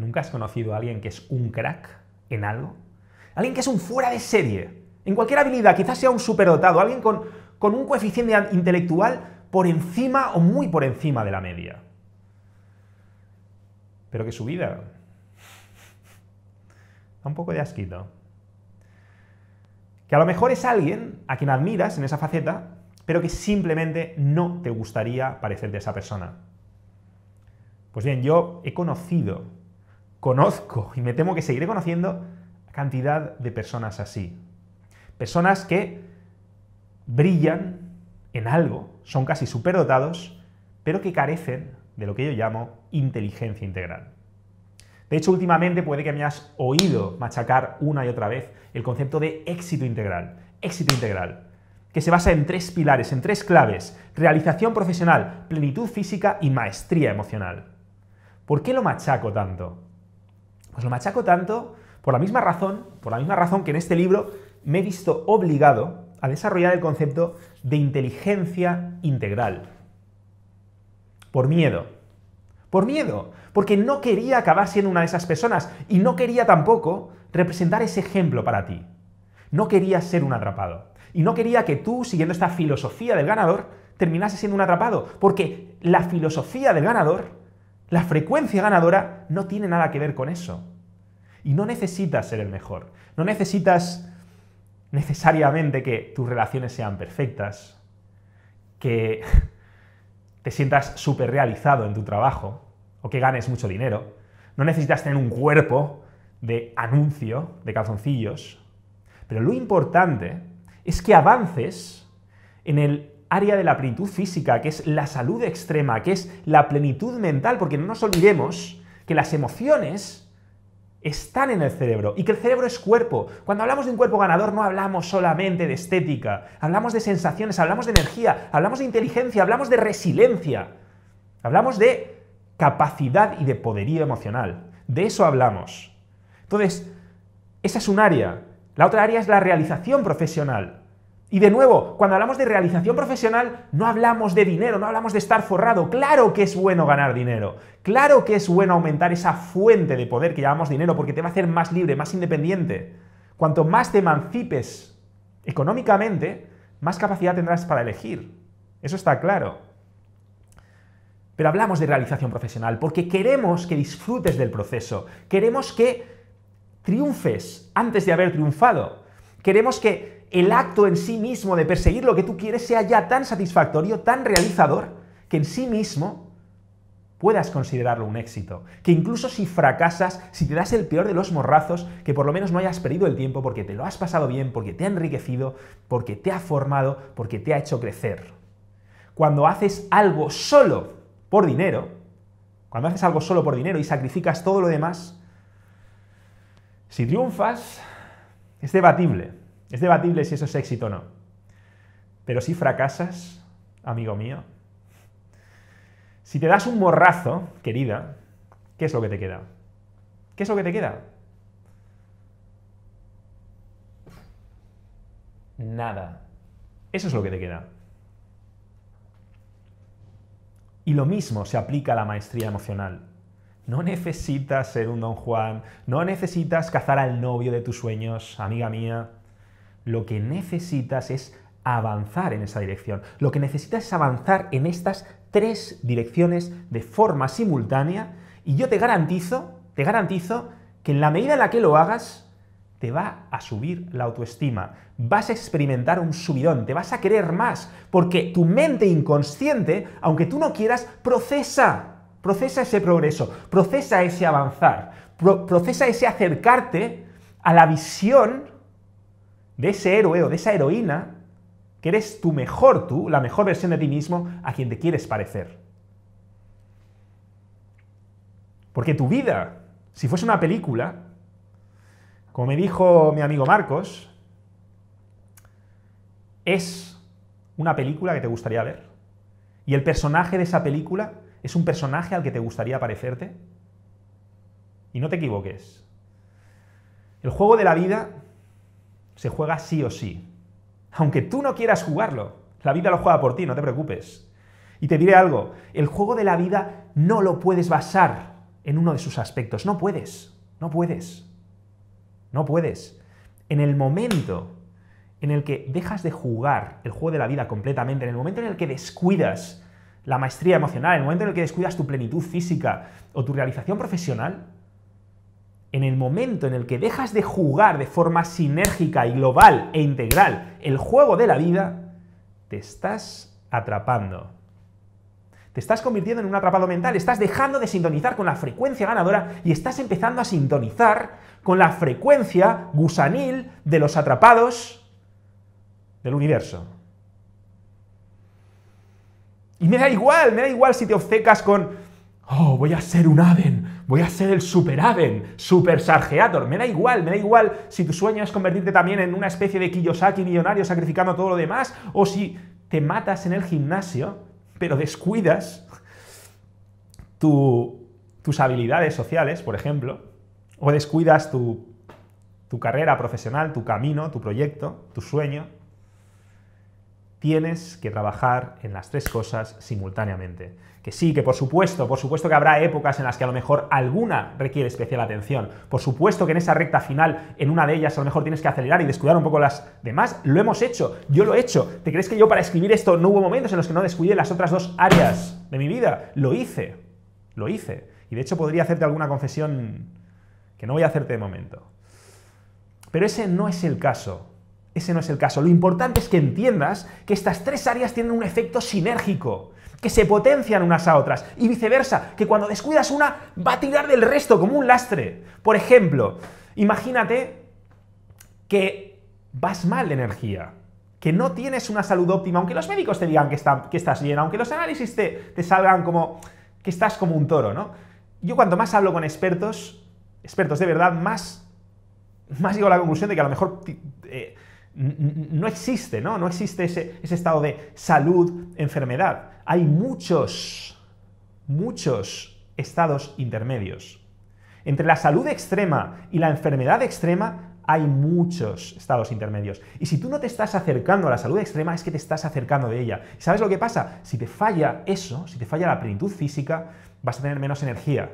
¿Nunca has conocido a alguien que es un crack en algo? Alguien que es un fuera de serie, en cualquier habilidad, quizás sea un superdotado, alguien con, un coeficiente intelectual por encima o muy por encima de la media. Pero que su vida da un poco de asquito. Que a lo mejor es alguien a quien admiras en esa faceta, pero que simplemente no te gustaría parecerte de esa persona. Pues bien, yo he conocido conozco y me temo que seguiré conociendo cantidad de personas así. Personas que brillan en algo, son casi superdotados, pero que carecen de lo que yo llamo inteligencia integral. De hecho, últimamente puede que me hayas oído machacar una y otra vez el concepto de éxito integral. Éxito integral, que se basa en tres pilares, en tres claves. Realización profesional, plenitud física y maestría emocional. ¿Por qué lo machaco tanto? lo machaco tanto por la misma razón, por la misma razón que en este libro me he visto obligado a desarrollar el concepto de inteligencia integral. Por miedo. Por miedo. Porque no quería acabar siendo una de esas personas y no quería tampoco representar ese ejemplo para ti. No quería ser un atrapado. Y no quería que tú, siguiendo esta filosofía del ganador, terminase siendo un atrapado. Porque la filosofía del ganador, la frecuencia ganadora, no tiene nada que ver con eso. Y no necesitas ser el mejor. No necesitas necesariamente que tus relaciones sean perfectas, que te sientas súper realizado en tu trabajo o que ganes mucho dinero. No necesitas tener un cuerpo de anuncio, de calzoncillos. Pero lo importante es que avances en el área de la plenitud física, que es la salud extrema, que es la plenitud mental, porque no nos olvidemos que las emociones están en el cerebro y que el cerebro es cuerpo. Cuando hablamos de un cuerpo ganador no hablamos solamente de estética, hablamos de sensaciones, hablamos de energía, hablamos de inteligencia, hablamos de resiliencia, hablamos de capacidad y de poderío emocional. De eso hablamos. Entonces, esa es un área. La otra área es la realización profesional. Y de nuevo, cuando hablamos de realización profesional, no hablamos de dinero, no hablamos de estar forrado. Claro que es bueno ganar dinero, claro que es bueno aumentar esa fuente de poder que llamamos dinero porque te va a hacer más libre, más independiente. Cuanto más te emancipes económicamente, más capacidad tendrás para elegir. Eso está claro. Pero hablamos de realización profesional porque queremos que disfrutes del proceso, queremos que triunfes antes de haber triunfado, queremos que el acto en sí mismo de perseguir lo que tú quieres sea ya tan satisfactorio, tan realizador, que en sí mismo puedas considerarlo un éxito. Que incluso si fracasas, si te das el peor de los morrazos, que por lo menos no hayas perdido el tiempo porque te lo has pasado bien, porque te ha enriquecido, porque te ha formado, porque te ha hecho crecer. Cuando haces algo solo por dinero, cuando haces algo solo por dinero y sacrificas todo lo demás, si triunfas, es debatible. Es debatible si eso es éxito o no. Pero si fracasas, amigo mío, si te das un morrazo, querida, ¿qué es lo que te queda? ¿Qué es lo que te queda? Nada. Eso es lo que te queda. Y lo mismo se aplica a la maestría emocional. No necesitas ser un don Juan, no necesitas cazar al novio de tus sueños, amiga mía lo que necesitas es avanzar en esa dirección. Lo que necesitas es avanzar en estas tres direcciones de forma simultánea y yo te garantizo, te garantizo que en la medida en la que lo hagas, te va a subir la autoestima, vas a experimentar un subidón, te vas a querer más, porque tu mente inconsciente, aunque tú no quieras, procesa, procesa ese progreso, procesa ese avanzar, procesa ese acercarte a la visión de ese héroe o de esa heroína que eres tu mejor tú, la mejor versión de ti mismo, a quien te quieres parecer. Porque tu vida, si fuese una película, como me dijo mi amigo Marcos, es una película que te gustaría ver. Y el personaje de esa película es un personaje al que te gustaría parecerte. Y no te equivoques. El juego de la vida se juega sí o sí. Aunque tú no quieras jugarlo, la vida lo juega por ti, no te preocupes. Y te diré algo, el juego de la vida no lo puedes basar en uno de sus aspectos, no puedes, no puedes, no puedes. En el momento en el que dejas de jugar el juego de la vida completamente, en el momento en el que descuidas la maestría emocional, en el momento en el que descuidas tu plenitud física o tu realización profesional, en el momento en el que dejas de jugar de forma sinérgica y global e integral el juego de la vida, te estás atrapando. Te estás convirtiendo en un atrapado mental, estás dejando de sintonizar con la frecuencia ganadora y estás empezando a sintonizar con la frecuencia gusanil de los atrapados del universo. Y me da igual, me da igual si te obcecas con Oh, voy a ser un Aden, voy a ser el super Aden, super Sargeator. Me da igual, me da igual si tu sueño es convertirte también en una especie de Kiyosaki millonario sacrificando todo lo demás, o si te matas en el gimnasio, pero descuidas tus habilidades sociales, por ejemplo, o descuidas tu carrera profesional, tu camino, tu proyecto, tu sueño, tienes que trabajar en las tres cosas simultáneamente. Que sí, que por supuesto, por supuesto que habrá épocas en las que a lo mejor alguna requiere especial atención. Por supuesto que en esa recta final, en una de ellas, a lo mejor tienes que acelerar y descuidar un poco las demás. Lo hemos hecho, yo lo he hecho. ¿Te crees que yo para escribir esto no hubo momentos en los que no descuidé las otras dos áreas de mi vida? Lo hice, lo hice. Y de hecho podría hacerte alguna confesión que no voy a hacerte de momento. Pero ese no es el caso ese no es el caso. Lo importante es que entiendas que estas tres áreas tienen un efecto sinérgico, que se potencian unas a otras y viceversa, que cuando descuidas una va a tirar del resto como un lastre. Por ejemplo, imagínate que vas mal de energía, que no tienes una salud óptima, aunque los médicos te digan que, estás bien, aunque los análisis te, salgan como que estás como un toro, ¿no? Yo cuanto más hablo con expertos, expertos de verdad, más, más llego a la conclusión de que a lo mejor... Eh, no existe, ¿no? No existe ese, estado de salud, enfermedad. Hay muchos, muchos estados intermedios. Entre la salud extrema y la enfermedad extrema hay muchos estados intermedios. Y si tú no te estás acercando a la salud extrema, es que te estás acercando de ella. sabes lo que pasa? Si te falla eso, si te falla la plenitud física, vas a tener menos energía.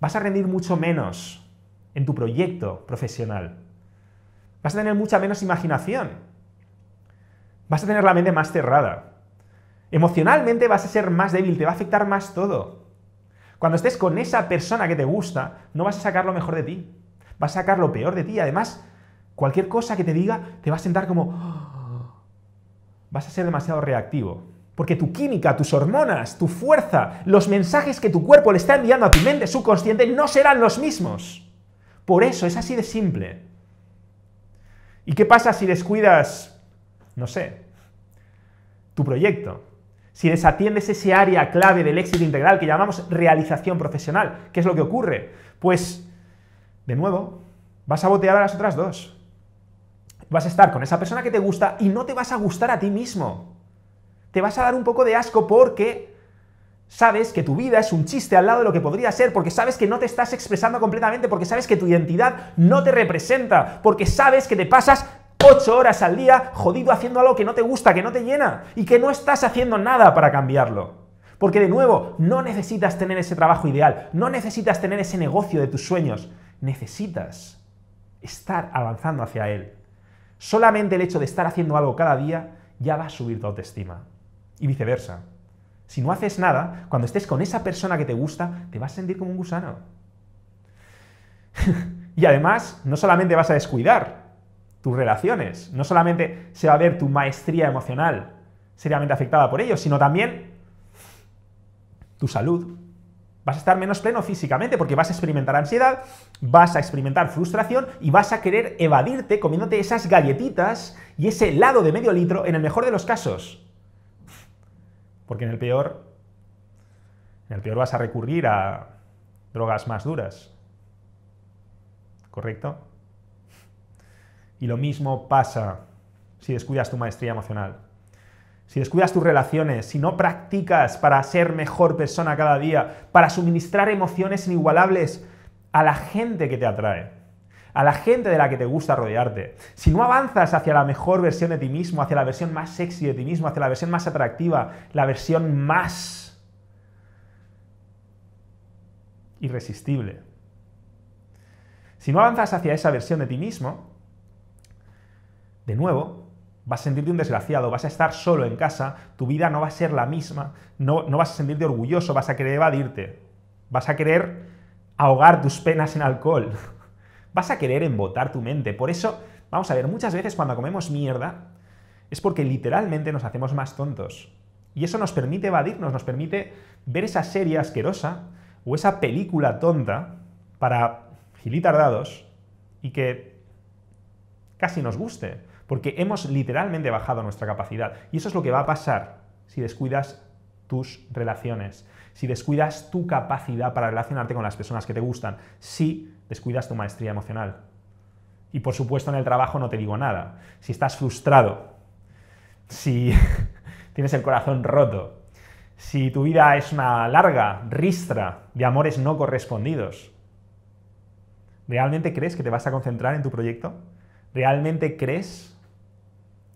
Vas a rendir mucho menos en tu proyecto profesional vas a tener mucha menos imaginación. Vas a tener la mente más cerrada. Emocionalmente vas a ser más débil, te va a afectar más todo. Cuando estés con esa persona que te gusta, no vas a sacar lo mejor de ti. Vas a sacar lo peor de ti. Además, cualquier cosa que te diga te va a sentar como... Vas a ser demasiado reactivo. Porque tu química, tus hormonas, tu fuerza, los mensajes que tu cuerpo le está enviando a tu mente subconsciente no serán los mismos. Por eso es así de simple. ¿Y qué pasa si descuidas, no sé, tu proyecto? Si desatiendes ese área clave del éxito integral que llamamos realización profesional, ¿qué es lo que ocurre? Pues, de nuevo, vas a botear a las otras dos. Vas a estar con esa persona que te gusta y no te vas a gustar a ti mismo. Te vas a dar un poco de asco porque Sabes que tu vida es un chiste al lado de lo que podría ser, porque sabes que no te estás expresando completamente, porque sabes que tu identidad no te representa, porque sabes que te pasas ocho horas al día jodido haciendo algo que no te gusta, que no te llena y que no estás haciendo nada para cambiarlo. Porque de nuevo, no necesitas tener ese trabajo ideal, no necesitas tener ese negocio de tus sueños, necesitas estar avanzando hacia él. Solamente el hecho de estar haciendo algo cada día ya va a subir tu autoestima y viceversa. Si no haces nada, cuando estés con esa persona que te gusta, te vas a sentir como un gusano. y además, no solamente vas a descuidar tus relaciones, no solamente se va a ver tu maestría emocional seriamente afectada por ello, sino también tu salud. Vas a estar menos pleno físicamente porque vas a experimentar ansiedad, vas a experimentar frustración y vas a querer evadirte comiéndote esas galletitas y ese helado de medio litro en el mejor de los casos. Porque en el peor, en el peor vas a recurrir a drogas más duras. ¿Correcto? Y lo mismo pasa si descuidas tu maestría emocional. Si descuidas tus relaciones, si no practicas para ser mejor persona cada día, para suministrar emociones inigualables a la gente que te atrae a la gente de la que te gusta rodearte. Si no avanzas hacia la mejor versión de ti mismo, hacia la versión más sexy de ti mismo, hacia la versión más atractiva, la versión más irresistible. Si no avanzas hacia esa versión de ti mismo, de nuevo, vas a sentirte un desgraciado, vas a estar solo en casa, tu vida no va a ser la misma, no, no, vas a sentirte orgulloso, vas a querer evadirte, vas a querer ahogar tus penas en alcohol, vas a querer embotar tu mente. Por eso, vamos a ver, muchas veces cuando comemos mierda es porque literalmente nos hacemos más tontos. Y eso nos permite evadirnos, nos permite ver esa serie asquerosa o esa película tonta para dados y que casi nos guste, porque hemos literalmente bajado nuestra capacidad. Y eso es lo que va a pasar si descuidas tus relaciones si descuidas tu capacidad para relacionarte con las personas que te gustan, si descuidas tu maestría emocional. Y por supuesto en el trabajo no te digo nada. Si estás frustrado, si tienes el corazón roto, si tu vida es una larga ristra de amores no correspondidos, ¿realmente crees que te vas a concentrar en tu proyecto? ¿Realmente crees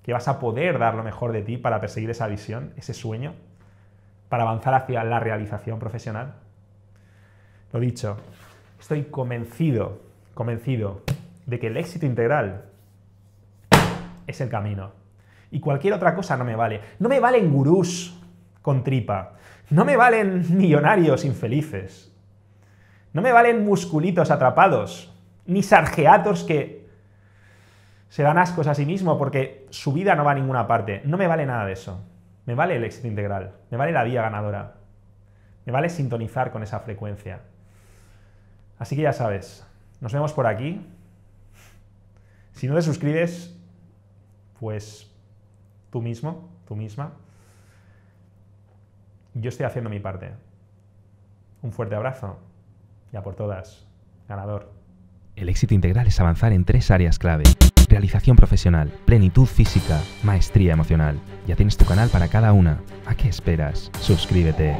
que vas a poder dar lo mejor de ti para perseguir esa visión, ese sueño? para avanzar hacia la realización profesional. Lo dicho, estoy convencido, convencido de que el éxito integral es el camino. Y cualquier otra cosa no me vale. No me valen gurús con tripa. No me valen millonarios infelices. No me valen musculitos atrapados. Ni sargeatos que se dan ascos a sí mismo porque su vida no va a ninguna parte. No me vale nada de eso. Me vale el éxito integral, me vale la vía ganadora, me vale sintonizar con esa frecuencia. Así que ya sabes, nos vemos por aquí. Si no te suscribes, pues tú mismo, tú misma. Yo estoy haciendo mi parte. Un fuerte abrazo. Ya por todas. Ganador. El éxito integral es avanzar en tres áreas clave realización profesional, plenitud física, maestría emocional. Ya tienes tu canal para cada una. ¿A qué esperas? Suscríbete.